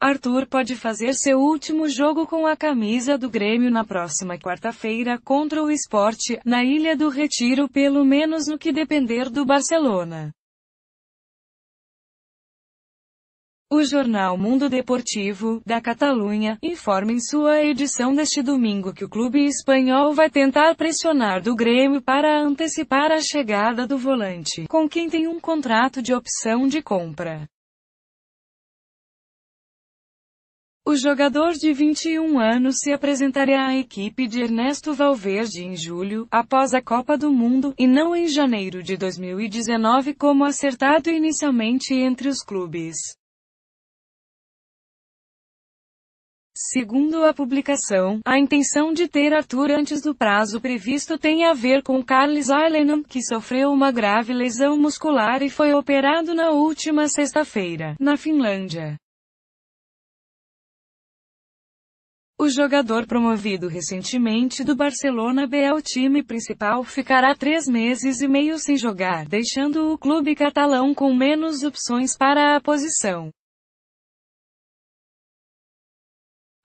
Arthur pode fazer seu último jogo com a camisa do Grêmio na próxima quarta-feira contra o Esporte, na Ilha do Retiro pelo menos no que depender do Barcelona. O jornal Mundo Deportivo, da Catalunha, informa em sua edição deste domingo que o clube espanhol vai tentar pressionar do Grêmio para antecipar a chegada do volante, com quem tem um contrato de opção de compra. O jogador de 21 anos se apresentará à equipe de Ernesto Valverde em julho, após a Copa do Mundo, e não em janeiro de 2019 como acertado inicialmente entre os clubes. Segundo a publicação, a intenção de ter Arthur antes do prazo previsto tem a ver com Carlos Arlenham, que sofreu uma grave lesão muscular e foi operado na última sexta-feira, na Finlândia. O jogador promovido recentemente do Barcelona B ao é time principal ficará três meses e meio sem jogar, deixando o clube catalão com menos opções para a posição.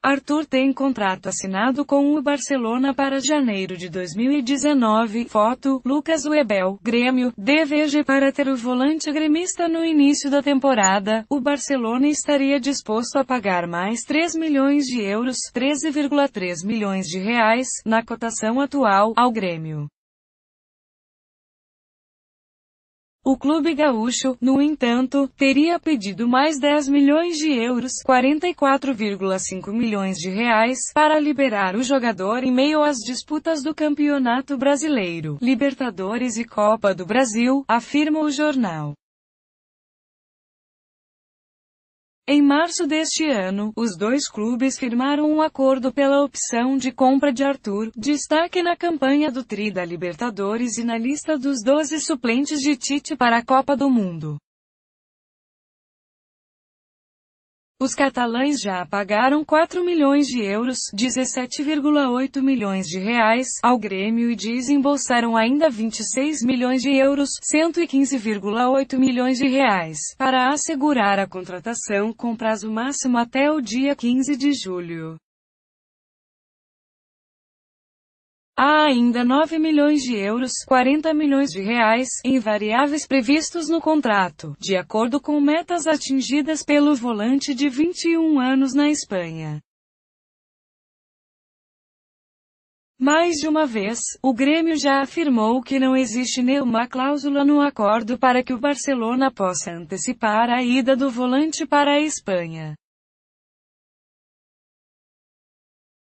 Arthur tem contrato assinado com o Barcelona para janeiro de 2019. Foto: Lucas Webel, Grêmio, DVG para ter o volante gremista no início da temporada. O Barcelona estaria disposto a pagar mais 3 milhões de euros, 13,3 milhões de reais, na cotação atual ao Grêmio. O clube gaúcho, no entanto, teria pedido mais 10 milhões de euros, 44,5 milhões de reais, para liberar o jogador em meio às disputas do Campeonato Brasileiro, Libertadores e Copa do Brasil, afirma o jornal. Em março deste ano, os dois clubes firmaram um acordo pela opção de compra de Arthur, destaque na campanha do Tri da Libertadores e na lista dos 12 suplentes de Tite para a Copa do Mundo. Os catalães já pagaram 4 milhões de euros, 17,8 milhões de reais, ao Grêmio e desembolsaram ainda 26 milhões de euros, 115,8 milhões de reais, para assegurar a contratação com prazo máximo até o dia 15 de julho. Há ainda 9 milhões de euros, 40 milhões de reais, em variáveis previstos no contrato, de acordo com metas atingidas pelo volante de 21 anos na Espanha. Mais de uma vez, o Grêmio já afirmou que não existe nenhuma cláusula no acordo para que o Barcelona possa antecipar a ida do volante para a Espanha.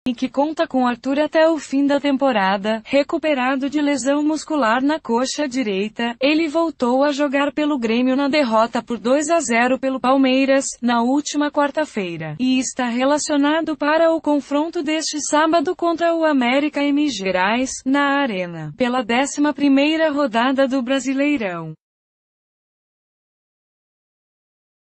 e que conta com Arthur até o fim da temporada, recuperado de lesão muscular na coxa direita, ele voltou a jogar pelo Grêmio na derrota por 2 a 0 pelo Palmeiras, na última quarta-feira, e está relacionado para o confronto deste sábado contra o América M. Gerais, na Arena, pela 11ª rodada do Brasileirão.